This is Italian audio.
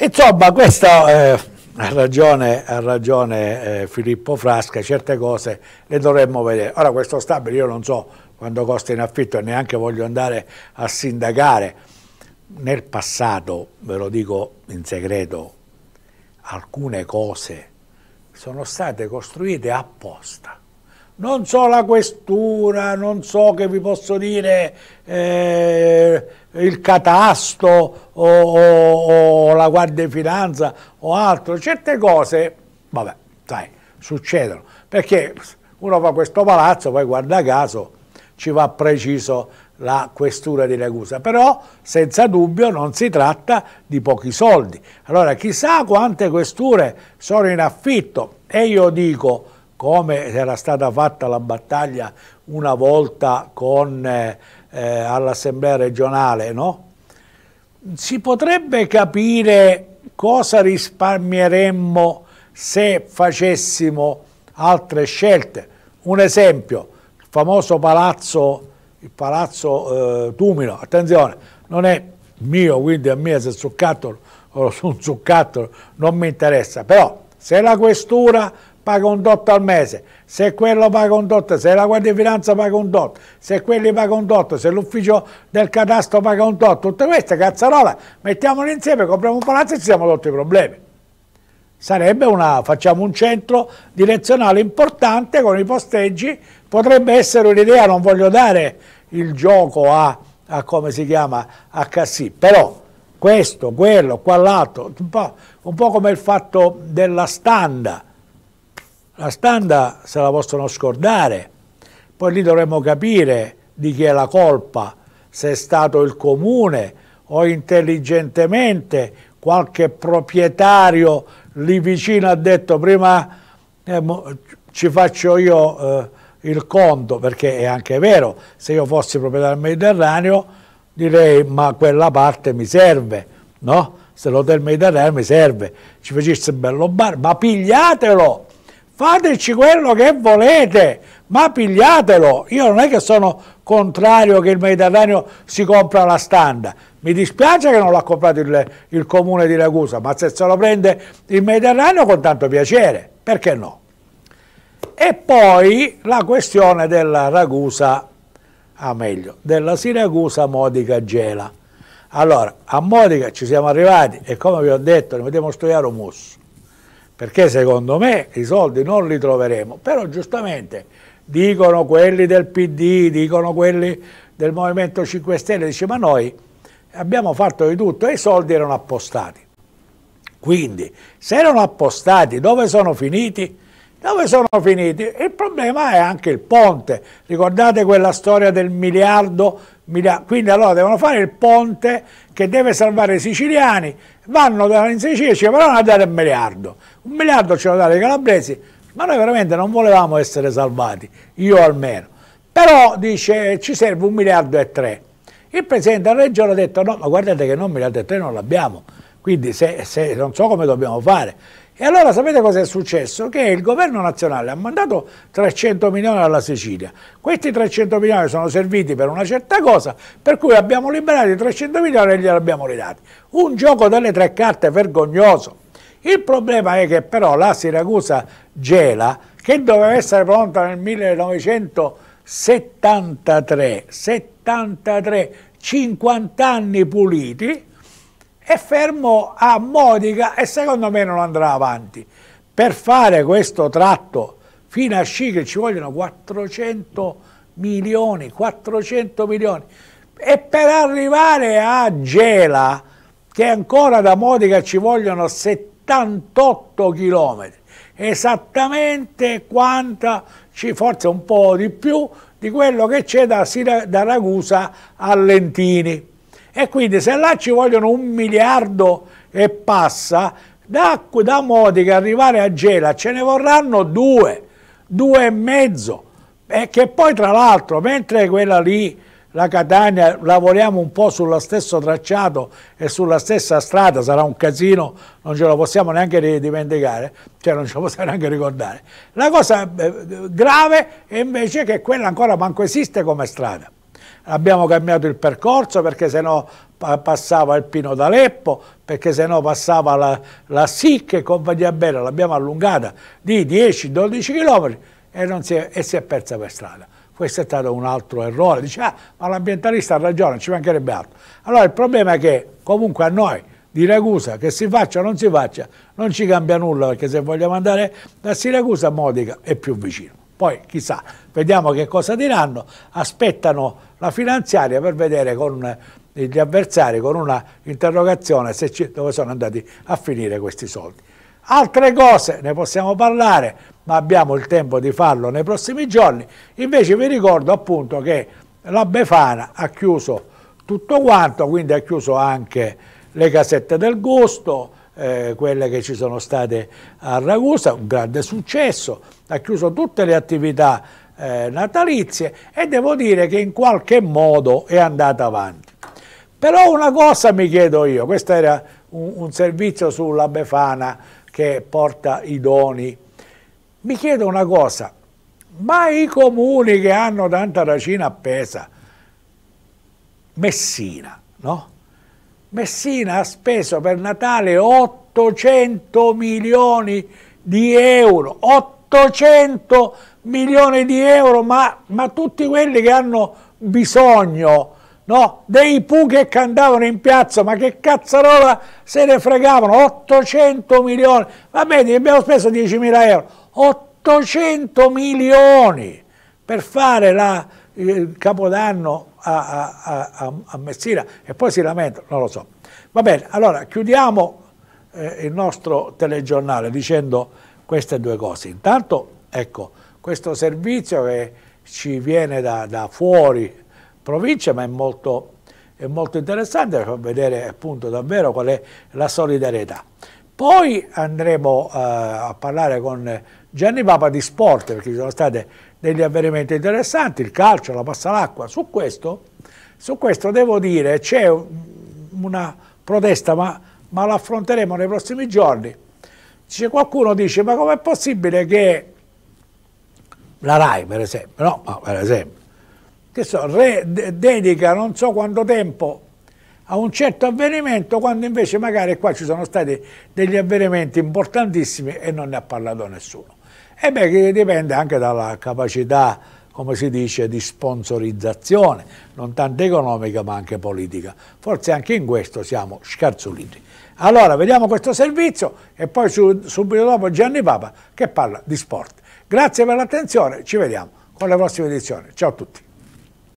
Insomma, questa eh, ha ragione, ha ragione eh, Filippo Frasca, certe cose le dovremmo vedere. Ora questo stabile io non so quando costa in affitto e neanche voglio andare a sindacare. Nel passato, ve lo dico in segreto, alcune cose sono state costruite apposta. Non so la questura, non so che vi posso dire eh, il catasto o, o, o Guardia di Finanza o altro, certe cose, vabbè, sai, succedono, perché uno fa questo palazzo, poi guarda caso ci va preciso la questura di Ragusa, però senza dubbio non si tratta di pochi soldi. Allora chissà quante questure sono in affitto e io dico come era stata fatta la battaglia una volta eh, eh, all'Assemblea regionale, no? si potrebbe capire cosa risparmieremmo se facessimo altre scelte. Un esempio, il famoso palazzo, il palazzo eh, Tumino, attenzione, non è mio, quindi è me se zuccattolo o su un zuccattolo non mi interessa, però se la questura paga un dot al mese, se quello paga un dot, se la Guardia di Finanza paga un dot, se quelli paga un dot, se l'ufficio del cadastro paga un dot, tutte queste cazzarola, mettiamole insieme, compriamo un palazzo e ci siamo tutti i problemi. Sarebbe una, facciamo un centro direzionale importante con i posteggi, potrebbe essere un'idea, non voglio dare il gioco a, a come si chiama, a Cassì, però questo, quello, quell'altro, un, un po' come il fatto della standa, la standa se la possono scordare, poi lì dovremmo capire di chi è la colpa, se è stato il comune o intelligentemente qualche proprietario lì vicino ha detto prima eh, ci faccio io eh, il conto, perché è anche vero, se io fossi proprietario del Mediterraneo direi ma quella parte mi serve, no? Se l'hotel Mediterraneo mi serve, ci facesse bello bar, ma pigliatelo! fateci quello che volete, ma pigliatelo. Io non è che sono contrario che il Mediterraneo si compra la standa. Mi dispiace che non l'ha comprato il, il, comune di Ragusa, ma se se lo prende il Mediterraneo con tanto piacere, perché no? E poi la questione della Ragusa, ah meglio, della Siracusa Modica Gela. Allora, a Modica ci siamo arrivati e come vi ho detto, ne mettiamo studiare un musso perché secondo me i soldi non li troveremo, però giustamente dicono quelli del PD, dicono quelli del Movimento 5 Stelle, dice ma noi abbiamo fatto di tutto e i soldi erano appostati. Quindi se erano appostati dove sono finiti? Dove sono finiti? Il problema è anche il ponte. Ricordate quella storia del miliardo quindi allora devono fare il ponte che deve salvare i siciliani, vanno in Sicilia e ci vorranno dare un miliardo. Un miliardo ce lo date i calabresi, ma noi veramente non volevamo essere salvati, io almeno. Però dice ci serve un miliardo e tre. Il Presidente della Regione ha detto no, ma guardate che noi un miliardo e tre non l'abbiamo, quindi se, se, non so come dobbiamo fare. E allora sapete cosa è successo? Che il governo nazionale ha mandato 300 milioni alla Sicilia. Questi 300 milioni sono serviti per una certa cosa, per cui abbiamo liberato i 300 milioni e gliel'abbiamo ridati. Un gioco delle tre carte vergognoso. Il problema è che però la Siracusa Gela, che doveva essere pronta nel 1973, 73, 50 anni puliti, è fermo a Modica e secondo me non andrà avanti. Per fare questo tratto fino a Scicli ci vogliono 400 milioni, 400 milioni. E per arrivare a Gela, che ancora da Modica ci vogliono 78 chilometri, esattamente quanta, forse un po' di più, di quello che c'è da, da Ragusa a Lentini. E quindi se là ci vogliono un miliardo e passa, da, da che arrivare a Gela ce ne vorranno due, due e mezzo. E che poi tra l'altro, mentre quella lì, la Catania, lavoriamo un po' sullo stesso tracciato e sulla stessa strada, sarà un casino, non ce lo possiamo neanche dimenticare, cioè non ce lo possiamo neanche ricordare. La cosa eh, grave è invece che quella ancora manco esiste come strada abbiamo cambiato il percorso perché sennò passava il Pino d'Aleppo, perché sennò passava la, la SIC e compagnia bella, l'abbiamo allungata di 10-12 km e, non si è, e si è persa per strada questo è stato un altro errore, dice ah, ma l'ambientalista ha ragione, ci mancherebbe altro. Allora il problema è che comunque a noi di Ragusa, che si faccia o non si faccia, non ci cambia nulla perché se vogliamo andare da Siracusa Modica è più vicino. Poi chissà, vediamo che cosa diranno, aspettano la finanziaria per vedere con eh, gli avversari, con una interrogazione, ci, dove sono andati a finire questi soldi. Altre cose ne possiamo parlare, ma abbiamo il tempo di farlo nei prossimi giorni. Invece vi ricordo appunto che la Befana ha chiuso tutto quanto, quindi ha chiuso anche le casette del gusto, eh, quelle che ci sono state a Ragusa, un grande successo, ha chiuso tutte le attività eh, natalizie e devo dire che in qualche modo è andata avanti. Però una cosa mi chiedo io, questo era un, un servizio sulla Befana che porta i doni, mi chiedo una cosa, ma i comuni che hanno tanta racina appesa, Messina, no? Messina ha speso per Natale 800 milioni di euro, 800 milioni di euro, ma, ma tutti quelli che hanno bisogno no? dei Pooh che cantavano in piazza, ma che cazzarola se ne fregavano, 800 milioni, va bene, abbiamo speso 10 mila euro, 800 milioni per fare la, il Capodanno a, a, a, Messina e poi si lamenta, non lo so. Va bene, allora chiudiamo eh, il nostro telegiornale dicendo queste due cose. Intanto, ecco, questo servizio che ci viene da, da fuori provincia, ma è molto, è molto interessante per vedere appunto davvero qual è la solidarietà. Poi andremo eh, a parlare con Gianni Papa di sport, perché ci sono state degli avvenimenti interessanti, il calcio, la passalacqua, su questo, su questo devo dire c'è una protesta ma, ma la affronteremo nei prossimi giorni. Dice, qualcuno dice ma com'è possibile che la RAI per esempio, no, ma per esempio, che so, re, de, dedica non so quanto tempo a un certo avvenimento quando invece magari qua ci sono stati degli avvenimenti importantissimi e non ne ha parlato nessuno. E beh, dipende anche dalla capacità, come si dice, di sponsorizzazione, non tanto economica ma anche politica. Forse anche in questo siamo scarzuliti. Allora, vediamo questo servizio e poi su, subito dopo Gianni Papa che parla di sport. Grazie per l'attenzione, ci vediamo con le prossime edizioni. Ciao a tutti.